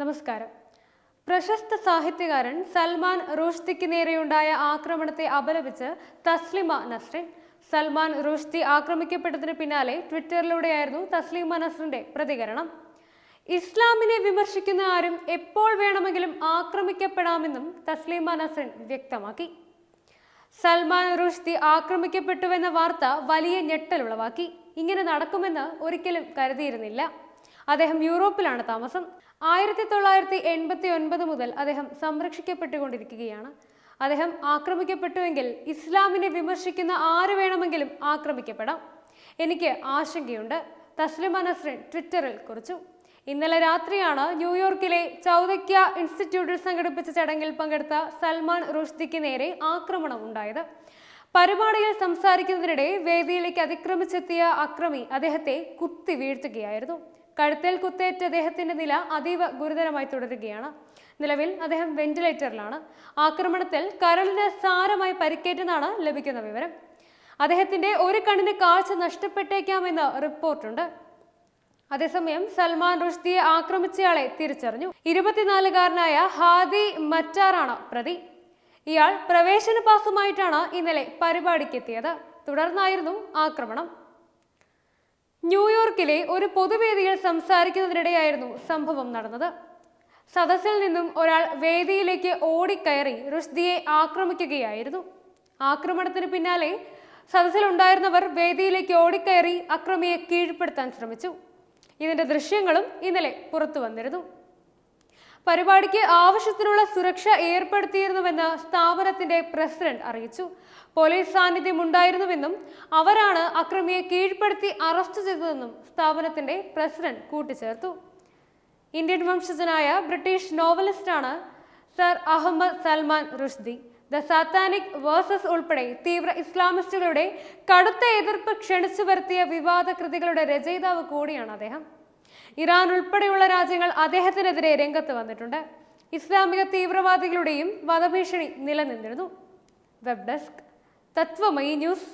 നമസ്കാരം പ്രശസ്ത സാഹിത്യകാരൻ സൽമാൻ റോഷ്തിക്ക് നേരെയുണ്ടായ ആക്രമണത്തെ അപലപിച്ച് തസ്ലിമ നസ്രിൻ സൽമാൻ റോഷ്തി ആക്രമിക്കപ്പെട്ടതിന് പിന്നാലെ ട്വിറ്ററിലൂടെയായിരുന്നു തസ്ലിമ നസ്രിന്റെ പ്രതികരണം ഇസ്ലാമിനെ വിമർശിക്കുന്ന ആരും എപ്പോൾ വേണമെങ്കിലും ആക്രമിക്കപ്പെടാമെന്നും തസ്ലിമ നസ്രിൻ വ്യക്തമാക്കി സൽമാൻ റുഷ്ദി ആക്രമിക്കപ്പെട്ടുവെന്ന വാർത്ത വലിയ ഞെട്ടലുളവാക്കി ഇങ്ങനെ നടക്കുമെന്ന് ഒരിക്കലും കരുതിയിരുന്നില്ല അദ്ദേഹം യൂറോപ്പിലാണ് താമസം ആയിരത്തി തൊള്ളായിരത്തി എൺപത്തി ഒൻപത് മുതൽ അദ്ദേഹം സംരക്ഷിക്കപ്പെട്ടുകൊണ്ടിരിക്കുകയാണ് അദ്ദേഹം ആക്രമിക്കപ്പെട്ടുവെങ്കിൽ ഇസ്ലാമിനെ വിമർശിക്കുന്ന ആര് വേണമെങ്കിലും ആക്രമിക്കപ്പെടാം എനിക്ക് ആശങ്കയുണ്ട് തസ്ലിമ നസ്രിൻ ട്വിറ്ററിൽ കുറിച്ചു ഇന്നലെ രാത്രിയാണ് ന്യൂയോർക്കിലെ ചൗദക്യ ഇൻസ്റ്റിറ്റ്യൂട്ടിൽ സംഘടിപ്പിച്ച ചടങ്ങിൽ പങ്കെടുത്ത സൽമാൻ റുഷ്ദിക്ക് നേരെ ആക്രമണം ഉണ്ടായത് പരിപാടിയിൽ സംസാരിക്കുന്നതിനിടെ വേദിയിലേക്ക് അതിക്രമിച്ചെത്തിയ അക്രമി അദ്ദേഹത്തെ കുത്തി വീഴ്ത്തുകയായിരുന്നു കഴുത്തേൽ കുത്തേറ്റ അദ്ദേഹത്തിന്റെ നില അതീവ ഗുരുതരമായി തുടരുകയാണ് നിലവിൽ അദ്ദേഹം വെന്റിലേറ്ററിലാണ് ആക്രമണത്തിൽ കരളിന് സാരമായി പരിക്കേറ്റെന്നാണ് ലഭിക്കുന്ന വിവരം അദ്ദേഹത്തിന്റെ ഒരു കണ്ണിന് കാഴ്ച നഷ്ടപ്പെട്ടേക്കാമെന്ന് റിപ്പോർട്ടുണ്ട് അതേസമയം സൽമാൻ റുഷ്ദിയെ ആക്രമിച്ചയാളെ തിരിച്ചറിഞ്ഞു ഇരുപത്തിനാലുകാരനായ ഹാദി മറ്റാറാണ് പ്രതി ഇയാൾ പ്രവേശന പാസുമായിട്ടാണ് ഇന്നലെ പരിപാടിക്കെത്തിയത് തുടർന്നായിരുന്നു ആക്രമണം ന്യൂയോർക്കിലെ ഒരു പൊതുവേദിയിൽ സംസാരിക്കുന്നതിനിടെയായിരുന്നു സംഭവം നടന്നത് സദസ്സിൽ നിന്നും ഒരാൾ വേദിയിലേക്ക് ഓടിക്കയറി റുഷ്ദിയെ ആക്രമിക്കുകയായിരുന്നു ആക്രമണത്തിന് പിന്നാലെ സദസ്സിലുണ്ടായിരുന്നവർ വേദിയിലേക്ക് ഓടിക്കയറി അക്രമിയെ കീഴ്പ്പെടുത്താൻ ശ്രമിച്ചു ഇതിന്റെ ദൃശ്യങ്ങളും ഇന്നലെ പുറത്തു വന്നിരുന്നു പരിപാടിക്ക് ആവശ്യത്തിനുള്ള സുരക്ഷ ഏർപ്പെടുത്തിയിരുന്നുവെന്ന് സ്ഥാപനത്തിന്റെ പ്രസിഡന്റ് അറിയിച്ചു പോലീസ് സാന്നിധ്യം ഉണ്ടായിരുന്നുവെന്നും അവരാണ് അക്രമിയെ കീഴ്പ്പെടുത്തി അറസ്റ്റ് ചെയ്തതെന്നും സ്ഥാപനത്തിന്റെ പ്രസിഡന്റ് കൂട്ടിച്ചേർത്തു ഇന്ത്യൻ വംശജനായ ബ്രിട്ടീഷ് നോവലിസ്റ്റാണ് sir Ahmed Salman Rushdie the Satanic Verses ഉൾപ്പെടെ തീവ്ര ഇസ്ലാമിസ്റ്റുകളുടെ കടുത്ത എതിർപ്പ് ക്ഷണിച്ചു വരുത്തിയ വിവാദ കൃതികളുടെ രചയിതാവ് കൂടിയാണ് അദ്ദേഹം ഇറാൻ ഉൾപ്പെടെയുള്ള രാജ്യങ്ങൾ അദ്ദേഹത്തിനെതിരെ രംഗത്ത് വന്നിട്ടുണ്ട് ഇസ്ലാമിക തീവ്രവാദികളുടെയും വധഭീഷണി നിലനിന്നിരുന്നു വെബ് ഡെസ്ക് തത്വമയി ന്യൂസ്